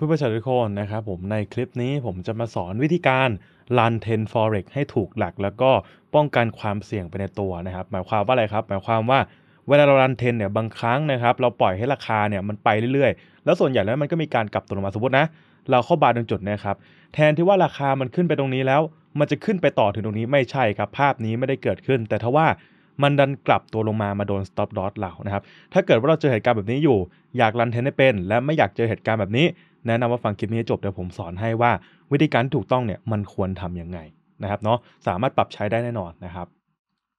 เพื่อประชาชนทุกคนนะครับผมในคลิปนี้ผมจะมาสอนวิธีการลันเฟอร์เรกให้ถูกหลัก แล้วก็ป้องกันความเสี่ยงไปในตัวนะครับหมายความว่าอะไรครับหมายความว่าเวลาเราลันเทนเนี่ยบางครั้งนะครับเราปล่อยให้ราคาเนี่ยมันไปเรื่อยๆ แล้วส่วนใหญ่แล้วมันก็มีการกลับตัวลงมาสมมตินะ เราเข้าบาร์ตรงจุดนะครับแทนที่ว่าราคามันขึ้นไปตรงนี้แล้ว มันจะขึ้นไปต่อถึงตรงนี้ไม่ใช่ครับภาพนี้ไม่ได้เกิดขึ้น แต่ทว่ามันดันกลับตัวลงมามาโดน stop loss เรานะครับถ้าเกิดว่าเราเจอเหตุการณ์แบบนี้อยู่ อยากลันเทนให้เป็น และไม่อยากเจอเหตุการณ์แบบนี้แนะนำว่าฟังคลิปนี้จบเดี๋ยวผมสอนให้ว่าวิธีการถูกต้องเนี่ยมันควรทำยังไงนะครับเนาะสามารถปรับใช้ได้แน่นอนนะครับ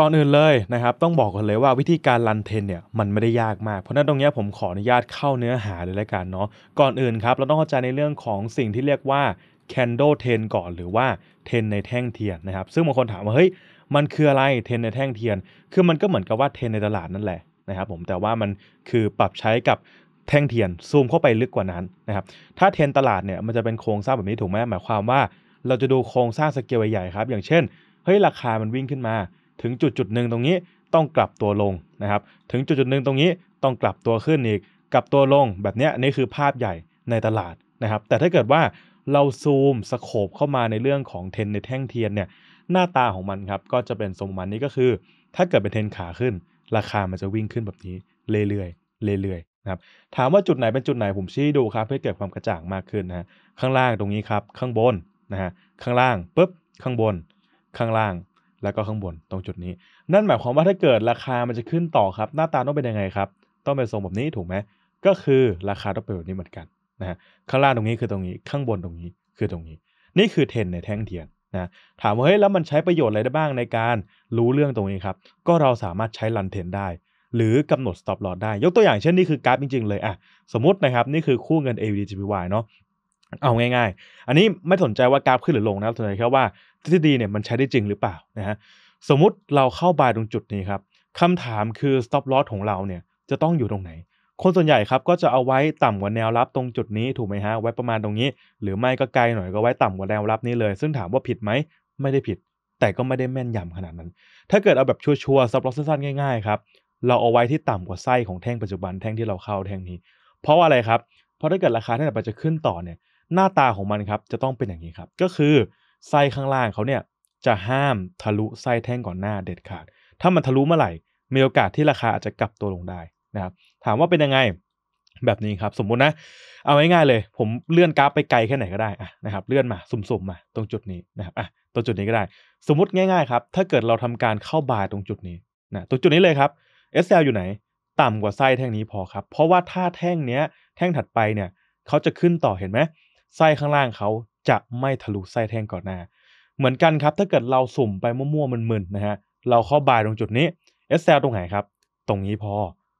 ก่อนอื่นเลยนะครับต้องบอกกันเลยว่าวิธีการรันเทนเนี่ย มันไม่ได้ยากมาก เพราะนั้นตรงนี้ผมขออนุญาตเข้าเนื้อหาเลยละกันเนาะก่อนอื่นครับ เราต้องเข้าใจในเรื่องของสิ่งที่เรียกว่า candle ทนก่อนหรือว่าทน ในแท่งเทียนนะครับ ซึ่งบางคนถามว่าเฮ้ยมันคืออะไรทนในแท่งเทียนคือมันก็เหมือนกับว่าทนในตลาดนั่นแหละนะครับผมแต่ว่ามันคือปรับใช้กับแท่งเทียนซูมเข้าไปลึกกว่านั้นนะครับถ้าทนตลาดเนี่ยมันจะเป็นโครงสร้างแบบนี้ถูกไหมหมายความว่า เราจะดูโครงสร้างสเกลใหญ่ๆครับอย่างเช่นเฮ้ยราคามันวิ่งขึ้นมาถึงจุดจุดหนึ่งตรงนี้ต้องกลับตัวลงนะครับถึงจุดจุดหนึ่งตรงนี้ ต้องกลับตัวขึ้นอีก กลับตัวลงแบบนี้นี่คือภาพใหญ่ในตลาดนะครับแต่ถ้าเกิดว่าเราซูมสโคบเข้ามาในเรื่องของเทน ในแท่งเทียนเนี่ยหน้าตาของมันครับก็จะเป็นทรงมันนี้ก็คือ ถ้าเกิดเป็นเทนขาขึ้น ราคามันจะวิ่งขึ้นแบบนี้เรื่อยๆเรื่อยๆนะครับถามว่าจุดไหนเป็นจุดไหนผมชี้ดูครับเพื่อเกิดความกระจ่างมากขึ้นนะข้างล่างตรงนี้ครับข้างบนนะฮะข้างล่างปุ๊บ ข้างบน ข้างล่างแล้วก็ข้างบนตรงจุดนี้ นั่นหมายความว่าถ้าเกิดราคามันจะขึ้นต่อครับหน้าตาต้องเป็นยังไงครับ ต้องเป็นทรงแบบนี้ถูกไหมก็คือราคาต้องเป็นแบบนี้เหมือนกันนะฮะข้างล่างตรงนี้คือตรงนี้ ข้างบนตรงนี้คือตรงนี้ นี่คือเทนในแท่งเทียนนะถามว่าเฮ้ยแล้วมันใช้ประโยชน์อะไรได้บ้างในการรู้เรื่องตรงนี้ครับก็เราสามารถใช้ลันเทนได้หรือกำหนด stop loss ได้ ยกตัวอย่างเช่นนี่คือกราฟจริง ๆ เลยอ่ะสมมตินะครับนี่คือคู่เงิน a u d j p y เนาะเอาง่าย ๆ อันนี้ไม่สนใจว่ากราฟขึ้นหรือลงนะสนใจแค่ว่าทฤษฎีเนี่ยมันใช้ได้จริงหรือเปล่านะฮะสมมุติเราเข้าบายตรงจุดนี้ครับคำถามคือ stop loss ของเราเนี่ยจะต้องอยู่ตรงไหน คนส่วนใหญ่ครับก็จะเอาไว้ต่ำกว่าแนวรับตรงจุดนี้ถูกไหมฮะไว้ประมาณตรงนี้ หรือไม่ก็ไกลหน่อยก็ไว้ต่ำกว่าแนวรับนี้เลย ซึ่งถามว่าผิดไหมไม่ได้ผิด แต่ก็ไม่ได้แม่นยำขนาดนั้น ถ้าเกิดเอาแบบชัวร์ๆ stop loss สั้นๆง่ายๆครับเราเอาไว้ที่ต่ำกว่าไส้ของแท่งปัจจุบันแท่งที่เราเข้าแท่งนี้ เพราะว่าอะไรครับเพราะถ้าเกิดราคาแท่งปัจจุบันจะขึ้นต่อเนี่ยหน้าตาของมันครับจะต้องเป็นอย่างนี้ครับก็คือไส้ข้างล่างเขาเนี่ยจะห้ามทะลุไส้แท่งก่อนหน้าเด็ดขาดถ้ามันทะลุเมื่อไหร่มีโอกาสที่ราคาอาจจะกลับตัวลงได้นะครับ ถามว่าเป็นยังไงแบบนี้ครับ สมมุตินะ เอาง่ายๆเลย ผมเลื่อนกราฟไปไกลแค่ไหนก็ได้ะนะครับเลื่อนมาสุ่มๆมาตรงจุดนี้นะครับอ่ะตรงจุดนี้ก็ได้ สมมติง่ายๆครับถ้าเกิดเราทำการเข้าบายตรงจุดนี้นะตรงจุดนี้เลยครับ SL อยู่ไหน ต่ำกว่าไส้แท่งนี้พอครับ เพราะว่าถ้าแท่งเนี้ยแท่งถัดไปเนี่ยเขาจะขึ้นต่อเห็นไหมไส้ข้างล่างเขาจะไม่ทะลุไส้แท่งก่อนหน้า เหมือนกันครับถ้าเกิดเราสุ่มไปมั่วๆมึนๆนะฮะ เราเข้าบายตรงจุดนี้เอส SL ตรงไหนครับตรงนี้พอ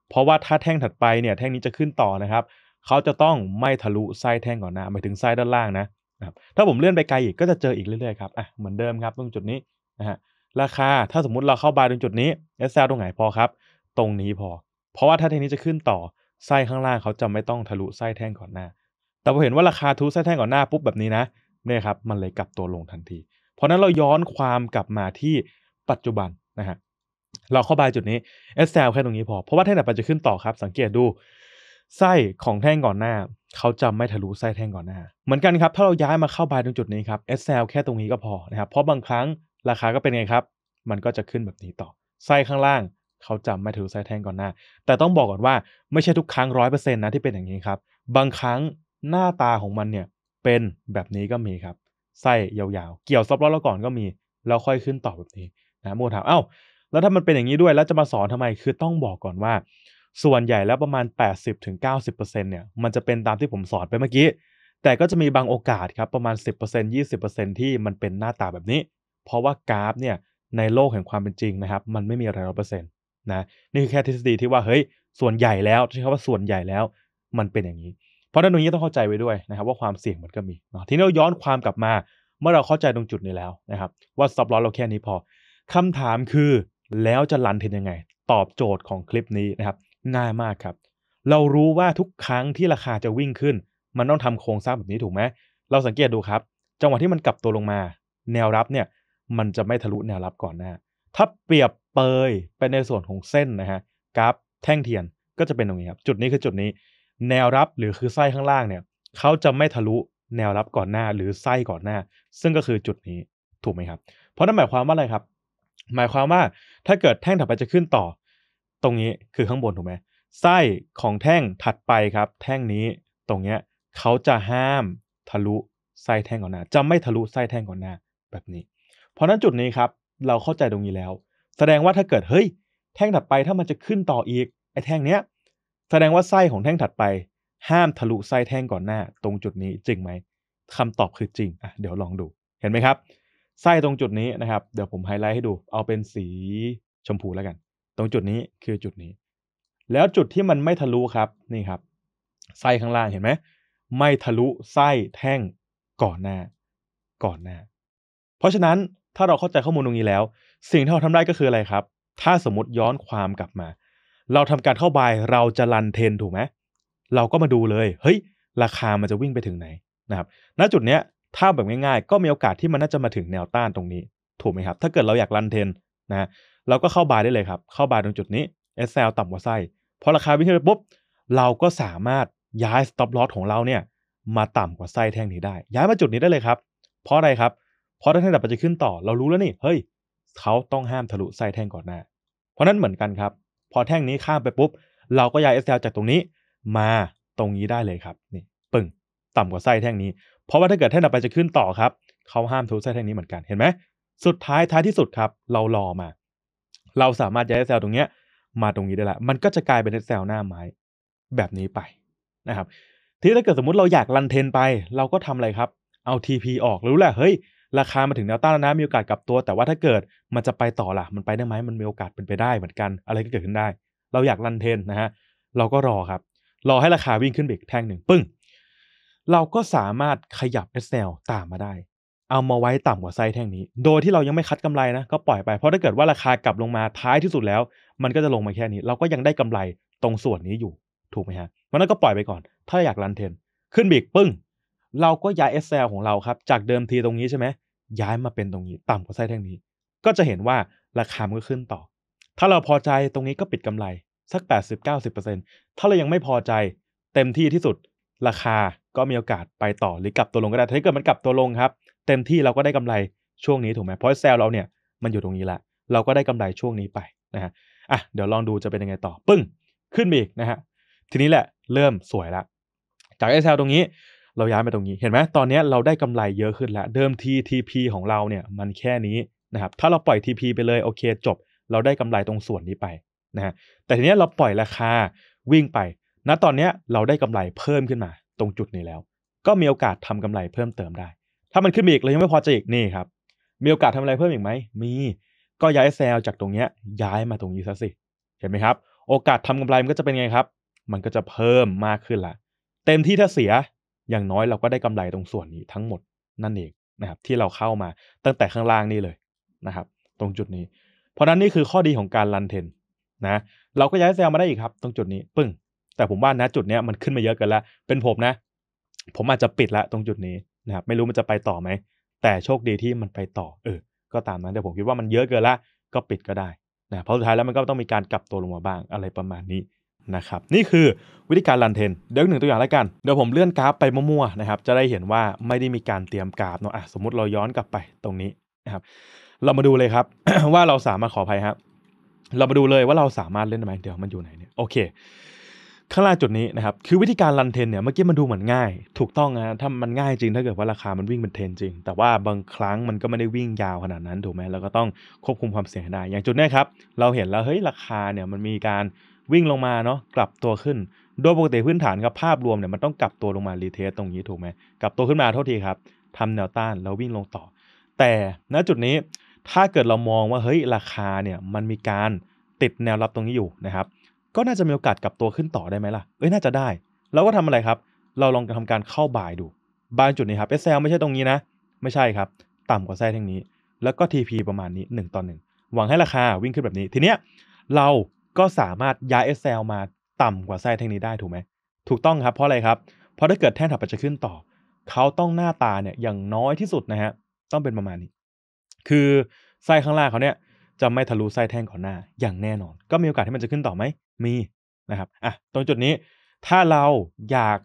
เพราะว่าถ้าแท่งถัดไปเนี่ยแท่งนี้จะขึ้นต่อนะครับเขาจะต้องไม่ทะลุไส้แท่งก่อนหน้าไปถึงไส้ด้านล่างนะครับถ้าผมเลื่อนไปไกลอีกก็จะเจออีกเรื่อยๆครับ อ่ะเหมือนเดิมครับตรงจุดนี้นะฮะราคาถ้าสมมุติเราเข้าบายตรงจุดนี้เอส SL ตรงไหนพอครับตรงนี้พอ เพราะว่าถ้าแท่งนี้จะขึ้นต่อไส้ข้างล่างเขาจะไม่ต้องทะลุไส้แท่งก่อนหน้าแต่พอเห็นว่าราคาทูสแท่งก่อนหน้าปุ๊บแบบนี้นะเนี่ยครับมันเลยกลับตัวลงทันที เพราะนั้นเราย้อนความกลับมาที่ปัจจุบัน นะฮะเราเข้าบายจุดนี้อสแซแค่ตรงนี้พอ เพราะว่าแท่งแับมันจะขึ้นต่อครับ สังเกตดู ไส้ของแท่งก่อนหน้าเขาจาไม่ทะลุไส้แท่งก่อนหน้า เหมือนกันครับถ้าเราย้ายมาเข้าบายตรงจุดนี้ครับอสแซแค่ตรงนี้ก็พอนะครับเพราะบางครั้งราคาก็เป็นไงครับมันก็จะขึ้นแบบนี้ต่อ ไส้ข้างล่างเขาจาไม่ทะลุไส้แท่งก่อนหน้าแต่ต้องบอกก่อนว่าไม่ใช่ทุกครั้งร้อยเปอร์เซ็นต์นะที่เป็นอย่างนี้ครับ บางครั้งหน้าตาของมันเนี่ยเป็นแบบนี้ก็มีครับไส้ยาวๆเกี่ยวซับล้อล้วก่อนก็มีแล้วค่อยขึ้นต่อแบบนี้นะโมถามเอา้าแล้วถ้ามันเป็นอย่างนี้ด้วยแล้วจะมาสอนทำไมคือต้องบอกก่อนว่า ส่วนใหญ่แล้วประมาณ80-90%เนี่ยมันจะเป็นตามที่ผมสอนไปเมื่อกี้แต่ก็จะมีบางโอกาสครับประมาณ 10% 20%ที่มันเป็นหน้าตาแบบนี้ เพราะว่ากราฟเนี่ยในโลกแห่งความเป็นจริงนะครับ มันไม่มีอะไรร้อเปอร์เซ็นต์นะนี่คือแค่ทฤษฎีที่ว่าเฮ้ยส่วนใหญ่แล้วใชมคบว่าส่วนใหญ่แล้ว มันเป็นอย่างนี้เพราะนั้นตรงนี้ต้องเข้าใจไว้ด้วยนะครับว่าความเสี่ยงมันก็มีเนาะทีนี้เราย้อนความกลับมา เมื่อเราเข้าใจตรงจุดนี้แล้วนะครับว่าซับล้อเราแค่นี้พอคำถามคือแล้วจะรันเทนยังไง ตอบโจทย์ของคลิปนี้นะครับง่ายมากครับ เรารู้ว่าทุกครั้งที่ราคาจะวิ่งขึ้นมันต้องทำโครงสร้างแบบนี้ถูกไหมเราสังเกตดูครับ จังหวะที่มันกลับตัวลงมา แนวรับเนี่ยมันจะไม่ทะลุแนวรับก่อนหน้าถ้าเปรียบเปยเป็นในส่วนของเส้นนะฮะกราฟแท่งเทียนก็จะเป็นตรงนี้ครับจุดนี้คือจุดนี้แนวรับหรือคือไส้ข้างล่างเนี่ยเขาจะไม่ทะลุแนวรับก่อนหน้า หรือไส้ก่อนหน้า ซึ่งก็คือจุดนี้ถูกไหมครับเพราะนั่นหมายความว่าอะไรครับ หมายความว่าถ้าเกิดแท่งถัดไปจะขึ้นต่อ ตรงนี้คือข้างบนถูกไหมไส้ของแท่งถัดไปครับ แท่งนี้ตรงเนี้ยเขาจะห้ามทะลุไส้แท่งก่อนหน้า จะไม่ทะลุไส้แท่งก่อนหน้าแบบนี้ เพราะนั้นจุดนี้ครับ เราเข้าใจตรงนี้แล้ว แสดงว่าถ้าเกิดเฮ้ยแท่งถัดไป ถ้ามันจะขึ้นต่ออีกไอ้แท่งเนี้ยแสดงว่าไส้ของแท่งถัดไปห้ามทะลุไส้แท่งก่อนหน้าตรงจุดนี้จริงไหมคำตอบคือจริงอ่ะ เดี๋ยวลองดูเห็นไหมครับไส้ตรงจุดนี้นะครับเดี๋ยวผมไฮไลท์ให้ดู เอาเป็นสีชมพูแล้วกัน ตรงจุดนี้คือจุดนี้ แล้วจุดที่มันไม่ทะลุครับนี่ครับไส้ข้างล่างเห็นไหมไม่ทะลุไส้แท่งก่อนหน้า ก่อนหน้า เพราะฉะนั้นถ้าเราเข้าใจข้อมูลตรงนี้แล้ว สิ่งที่เราทำได้ก็คืออะไรครับ ถ้าสมมติย้อนความกลับมาเราทำการเข้าบายเราจะรันเทนถูกไหม เราก็มาดูเลย เฮ้ยราคา มันจะวิ่งไปถึงไหนนะครับ ณ จุดเนี้ยถ้าแบบง่ายๆก็มีโอกาสที่มันน่าจะมาถึงแนวต้านตรงนี้ ถูกไหมครับ ถ้าเกิดเราอยากรันเทนนะเราก็เข้าบายได้เลยครับ เข้าบายตรงจุดนี้ SL ต่ำกว่าไส้พอราคาวิ่งขึ้นไปปุ๊บเราก็สามารถย้าย stop loss ของเราเนี่ยมาต่ำกว่าไส้แท่งนี้ได้ ย้ายมาจุดนี้ได้เลยครับเพราะอะไรครับ เพราะถ้าแท่งดับจะขึ้นต่อเรารู้แล้วนี่เฮ้ยเขาต้องห้ามทะลุไส้แท่งก่อนหน้าเพราะนั้นเหมือนกันครับพอแท่งนี้ข้ามไปปุ๊บ เราก็ย้าย SL จากตรงนี้มาตรงนี้ได้เลยครับ นี่ปึ่งต่ำกว่าไส้แท่งนี้เพราะว่าถ้าเกิดแท่งต่อไปจะขึ้นต่อครับ เขาห้ามทุบไส้แท่งนี้เหมือนกันเห็นไหมสุดท้ายท้ายที่สุดครับ เรารอมา เราสามารถย้าย SL ตรงเนี้ยมาตรงนี้ได้ละ มันก็จะกลายเป็น SL หน้าไม้แบบนี้ไปนะครับ ทีถ้าเกิดสมมติเราอยากรันเทนไป เราก็ทำอะไรครับเอา TP ออกรู้แหละเฮ้ยราคามาถึงแนวต้านแล้วนะมีโอกาสกลับตัวแต่ว่าถ้าเกิดมันจะไปต่อล่ะมันไปได้ไหมมันมีโอกาสเป็นไปได้เหมือนกันอะไรก็เกิดขึ้นได้ เราอยากรันเทนนะฮะเราก็รอครับรอให้ราคาวิ่งขึ้นอีกแท่งหนึ่งปึ้ง เราก็สามารถขยับ SL ตามมาได้เอามาไว้ต่ำกว่าไซส์แท่งนี้โดยที่เรายังไม่คัดกำไรนะก็ปล่อยไปเพราะถ้าเกิดว่าราคากลับลงมาท้ายที่สุดแล้ว มันก็จะลงมาแค่นี้ เราก็ยังได้กำไรตรงส่วนนี้อยู่ถูกไหมฮะมันนั้นก็ปล่อยไปก่อน ถ้าอยากรันเทนขึ้นบีกปึ้งเราก็ย้าย SL ของเราครับจากเดิมทีตรงนี้ใช่ไหมย้ายมาเป็นตรงนี้ต่ำกว่าไส้แท่งนี้ ก็จะเห็นว่าราคา มันก็ขึ้นต่อ ถ้าเราพอใจตรงนี้ก็ปิดกำไรสัก 80-90%ถ้าเรายังไม่พอใจเต็มที่ที่สุดราคาก็มีโอกาสไปต่อหรือกลับตัวลงก็ได้ถ้าเกิดมันกลับตัวลงครับ เต็มที่เราก็ได้กำไรช่วงนี้ถูกไหมเพราะเซลล์เราเนี่ยมันอยู่ตรงนี้แหละ เราก็ได้กำไรช่วงนี้ไปนะฮะอ่ะเดี๋ยวลองดูจะเป็นยังไงต่อปึ้งขึ้นไปอีกนะฮะทีนี้แหละเริ่มสวยละจากไอเซลตรงนี้เราย้ายมาตรงนี้ เห็นไหม ตอนนี้เราได้กำไรเยอะขึ้นแล้ว เดิมที TP ของเราเนี่ยมันแค่นี้นะครับ ถ้าเราปล่อย TP ไปเลย โอเคจบ เราได้กำไรตรงส่วนนี้ไปนะฮะแต่ทีนี้เราปล่อยราคา วิ่งไป ณ ตอนนี้เราได้กำไรเพิ่มขึ้นมาตรงจุดนี้แล้ว ก็มีโอกาสทำกำไรเพิ่มเติมได้ ถ้ามันขึ้นอีกเรายังไม่พอใจอีกนี่ครับ มีโอกาสทำอะไรเพิ่มอีกไหม มี ก็ย้ายเซลจากตรงนี้ย้ายมาตรงนี้ซะสิเห็นไหมครับ โอกาสทำกำไรมันก็จะเป็นไงครับ มันก็จะเพิ่มมากขึ้นละ เต็มที่ถ้าเสียอย่างน้อยเราก็ได้กำไรตรงส่วนนี้ทั้งหมดนั่นเองนะครับที่เราเข้ามาตั้งแต่ข้างล่างนี่เลยนะครับ ตรงจุดนี้ เพราะนั้นนี่คือข้อดีของการรันเทนนะเราก็ย้ายเซลล์มาได้อีกครับ ตรงจุดนี้ปึ้งแต่ผมว่านะ จุดนี้มันขึ้นมาเยอะเกินแล้วเป็นผมนะ ผมอาจจะปิดละ ตรงจุดนี้นะครับไม่รู้มันจะไปต่อไหม แต่โชคดีที่มันไปต่อ เออก็ตามนั้นแต่ผมคิดว่ามันเยอะเกินละ ก็ปิดก็ได้นะเพราะสุดท้ายแล้วมันก็ต้องมีการกลับตัวลงมาบ้างอะไรประมาณนี้นะครับนี่คือวิธีการลันเทนเดี๋ยวหนึ่งตัวอย่างแล้วกันเดี๋ยวผมเลื่อนกราฟไปมั่วๆนะครับ จะได้เห็นว่าไม่ได้มีการเตรียมกราฟเนาะอ่ะสมมติเราย้อนกลับไปตรงนี้นะครับ เรามาดูเลยครับ ว่าเราสามารถขออภัยครับ เรามาดูเลยว่าเราสามารถเล่นได้ไหมเดี๋ยวมันอยู่ไหนเนี่ยโอเคข้างล่างจุดนี้นะครับ คือวิธีการลันเทนเนี่ยเมื่อกี้มันดูเหมือนง่ายถูกต้องนะถ้ามันง่ายจริง ถ้าเกิดว่าราคามันวิ่งเป็นเทนจริง แต่ว่าบางครั้งมันก็ไม่ได้วิ่งยาวขนาดนั้นถูกไหมเราก็ต้องควบคุมความเสี่ยงได้อย่างจุดนี้ครับ เราเห็นแล้วเฮ้ยราคาเนี่ยมันมีการวิ่งลงมาเนาะกลับตัวขึ้นโดยปกติพื้นฐานครับภาพรวมเนี่ยมันต้องกลับตัวลงมา รีเทสตรงนี้ถูกไหมกลับตัวขึ้นมาเท่าทีครับทำแนวต้านแล้ววิ่งลงต่อ แต่ณจุดนี้ถ้าเกิดเรามองว่าเฮ้ยราคาเนี่ยมันมีการติดแนวรับตรงนี้อยู่นะครับก็น่าจะมีโอกาสกลับตัวขึ้นต่อได้ไหมล่ะเอ้ยน่าจะได้เราก็ทำอะไรครับ เราลองทำการเข้าบ่ายดู บายจุดนี้ครับ SL ไม่ใช่ตรงนี้นะไม่ใช่ครับต่ำกว่าแส้ทั้งนี้แล้วก็ TP ประมาณนี้1ต่อ1หวังให้ราคาวิ่งขึ้นแบบนี้ ทีเนี้ยเราก็สามารถย้ายซ l มาต่ำกว่าไส้แท่ง นี้ได้ถูกไหม ถูกต้องครับ เพราะอะไรครับเพราะถ้าเกิดแท่งถัดไปจะขึ้นต่อ เขาต้องหน้าตาเนี่ยอย่างน้อยที่สุดนะฮะต้องเป็นประมาณนี้ คือไส้ข้างล่างเขาเนี่ย จะไม่ทะลุไส้แท่งก่อนหน้า อย่างแน่นอน ก็มีโอกาสที่มันจะขึ้นต่อไหมมี นะครับอ่ะตรงจุดนี้ ถ้าเราอยาก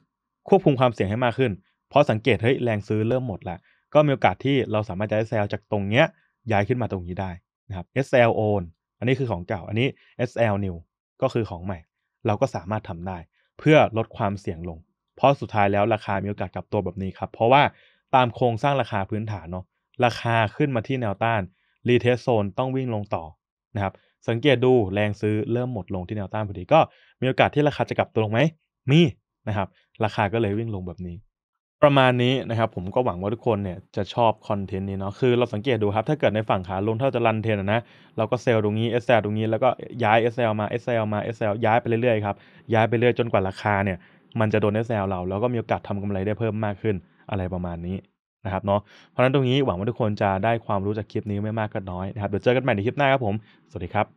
ควบคุมความเสี่ยงให้มากขึ้นเพราะสังเกตเฮ้ยแรงซื้อเริ่มหมดละก็มีโอกาสที่เราสามารถจะเอสเซลจากตรงเนี้ย ย้ายขึ้นมาตรงนี้ได้นะครับ SL o อ n อันนี้คือของเก่า อันนี้ SL New ก็คือของใหม่ เราก็สามารถทำได้เพื่อลดความเสี่ยงลง เพราะสุดท้ายแล้วราคา มีโอกาสกลับตัวแบบนี้ครับ เพราะว่าตามโครงสร้างราคาพื้นฐานเนาะ ราคาขึ้นมาที่แนวต้านรีเทสโซนต้องวิ่งลงต่อนะครับ สังเกตดูแรงซื้อเริ่มหมดลงที่แนวต้านพอดี ก็มีโอกาสที่ราคาจะกลับตัวลงไหม มีนะครับ ราคาก็เลยวิ่งลงแบบนี้ประมาณนี้นะครับผมก็หวังว่าทุกคนเนี่ยจะชอบคอนเทนต์นี้เนาะคือเราสังเกตดูครับถ้าเกิดในฝั่งขาลงถ้าจะรันเทนนะเราก็เซลตรงนี้ SL ตรงนี้แล้วก็ย้าย SL มา SL มา SL ย้ายไปเรื่อยๆครับย้ายไปเรื่อยจนกว่าราคาเนี่ยมันจะโดน SL เราแล้วก็มีโอกาสทำกำไรได้เพิ่มมากขึ้นอะไรประมาณนี้นะครับเนาะเพราะฉะนั้นตรงนี้หวังว่าทุกคนจะได้ความรู้จากคลิปนี้ไม่มากก็น้อยนะครับเดี๋ยวเจอกันใหม่ในคลิปหน้าครับผมสวัสดีครับ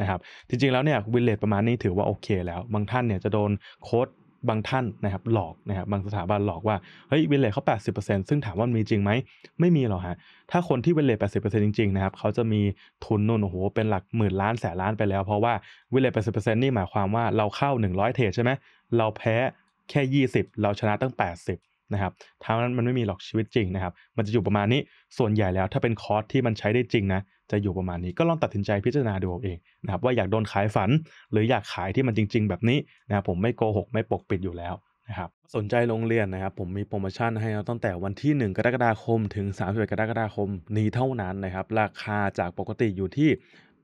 นะครับจริงๆแล้วเนี่ยวินเลตประมาณนี้ถือว่าโอเคแล้ว บางท่านเนี่ยจะโดนโค้ดบางท่านนะครับหลอกนะครับบางสถาบันหลอกว่าเฮ้ยวินเลตเขา 80%ซึ่งถามว่ามีจริงไหมไม่มีหรอกฮะถ้าคนที่วินเลต80%จริงๆนะครับเขาจะมีทุนนู่นโอ้โหเป็นหลักหมื่นล้านแสนล้านไปแล้ว เพราะว่าวินเลต80%นี่หมายความว่าเราเข้า 100เทรดใช่ไหมเราแพ้แค่ 20 เราชนะตั้ง 80 นะครับทั้งนั้นมันไม่มีหรอกชีวิตจริงนะครับมันจะอยู่ประมาณนี้ส่วนใหญ่แล้ว ถ้าเป็นคอร์สที่มันใช้ได้จริงนะจะอยู่ประมาณนี้ก็ลองตัดสินใจพิจารณาดูเองนะครับว่าอยากโดนขายฝัน หรืออยากขายที่มันจริงๆ แบบนี้นะครับผมไม่โกหก ไม่ปกปิดอยู่แล้วนะครับสนใจโรงเรียนนะครับ ผมมีโปรโมชั่นให้ตั้งแต่วันที่ 1 กรกฎาคม ถึง 31 กรกฎาคม นี้เท่านั้นนะครับ ราคาจากปกติอยู่ที่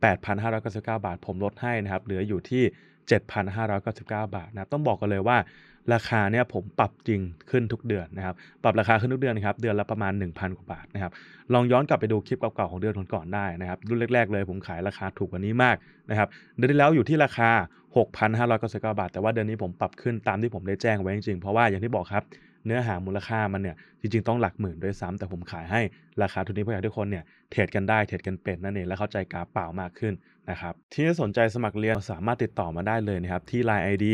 8,599 บาท ผมลดให้นะครับเหลืออยู่ที่ 7,599 บาทนะบต้องบอกกันเลยว่าราคาเนี่ยผมปรับจริงขึ้นทุกเดือนนะครับ ปรับราคาขึ้นทุกเดือนนะครับ เดือนละประมาณ 1,000 กว่าบาทนะครับ ลองย้อนกลับไปดูคลิปเก่าๆของเดือนก่อนๆได้นะครับรุ่นแรกๆ เลยผมขายราคาถูกกว่านี้มากนะครับ เดือนที่แล้วอยู่ที่ราคา6,599บาท แต่ว่าเดือนนี้ผมปรับขึ้นตามที่ผมได้แจ้งไว้จริงๆเพราะว่าอย่างที่บอกครับเนื้อหามูลค่ามันเนี่ยจริง ๆต้องหลักหมื่นด้วยซ้ำแต่ผมขายให้ราคาทุนนี้เพื่อให้ทุกคนเนี่ยเทรดกันได้เทรดกันเป็นนั่นเองและเข้าใจกราฟเปล่ามากขึ้นนะครับที่สนใจสมัครเรียนสามารถติดต่อมาได้เลยนะครับที่ไลน์ ID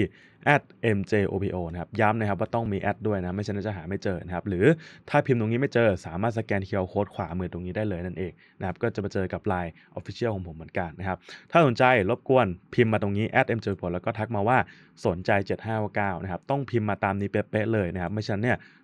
@mjopo นะครับย้ำนะครับว่าต้องมีแอดด้วยนะ ไม่เช่นนนั้จะหาไม่เจอนะครับ หรือถ้าพิมพ์ตรงนี้ไม่เจอสามารถสแกนเคร์โค้ดขวามือตรงนี้ได้เลยนั่นเองนะครับก็จะมาเจอกับ l i ออ Official ของผมเหมือนกันนะครับ ถ้าสนใจรบกวนพิมพ์มาตรงนี้ @mjopo แล้วก็ทักมาว่าสนใจ 7599นะครับ ต้องพิมพ์มาตามนี้เป๊ะๆเลยนะครับ ไม่เช่นเนี่ย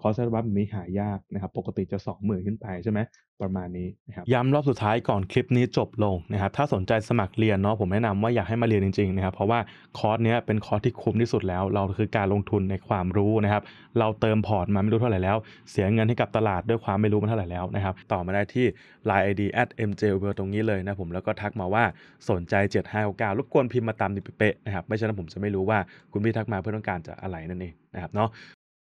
คอร์สอัลบัฟมนี้หายากนะครับ ปกติจะ 20,000 ขึ้นไปใช่ไหมประมาณนี้นะครับ ย้ำรอบสุดท้ายก่อนคลิปนี้จบลงนะครับ ถ้าสนใจสมัครเรียนเนาะ ผมแนะนำว่าอยากให้มาเรียนจริงๆนะครับ เพราะว่าคอร์สเนี้ยเป็นคอร์สที่คุ้มที่สุดแล้ว เราคือการลงทุนในความรู้นะครับ เราเติมพอร์ตมาไม่รู้เท่าไหร่แล้ว เสียเงินให้กับตลาดด้วยความไม่รู้มาเท่าไหร่แล้วนะครับ ต่อมาได้ที่ l i น e ID at mj ตรงนี้เลยนะผม แล้วก็ทักมาว่าสนใจ7599รบกวนพิมพ์มาตามนิเป๊ะนะครับ ไม่เช่นผมจะไม่รู้ว่าคุณพี่ทักมาเพื่อต้องการจะอะไรนั่นเองนะครับเนาะ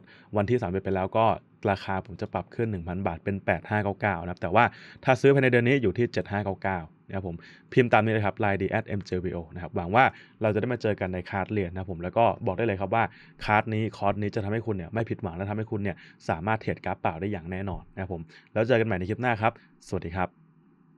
ดวันที่3ไปแล้วก็ราคาผมจะปรับขึ้น 1,000 บาทเป็น 8599นะครับ แต่ว่าถ้าซื้อภายในเดือนนี้อยู่ที่ 7599นะครับผม พิมพ์ตามนี้เลยครับ line d at mjbo นะครับ หวังว่าเราจะได้มาเจอกันในคาร์ดเรียนนะผมแล้วก็บอกได้เลยครับว่าคาร์ดนี้คอร์สนี้จะทำให้คุณเนี่ยไม่ผิดหวังและทำให้คุณเนี่ยสามารถเทรดกราฟเปล่าได้อย่างแน่นอนนะครับผมแล้วเจอกันใหม่ในคลิปหน้าครับสวัสดีครับ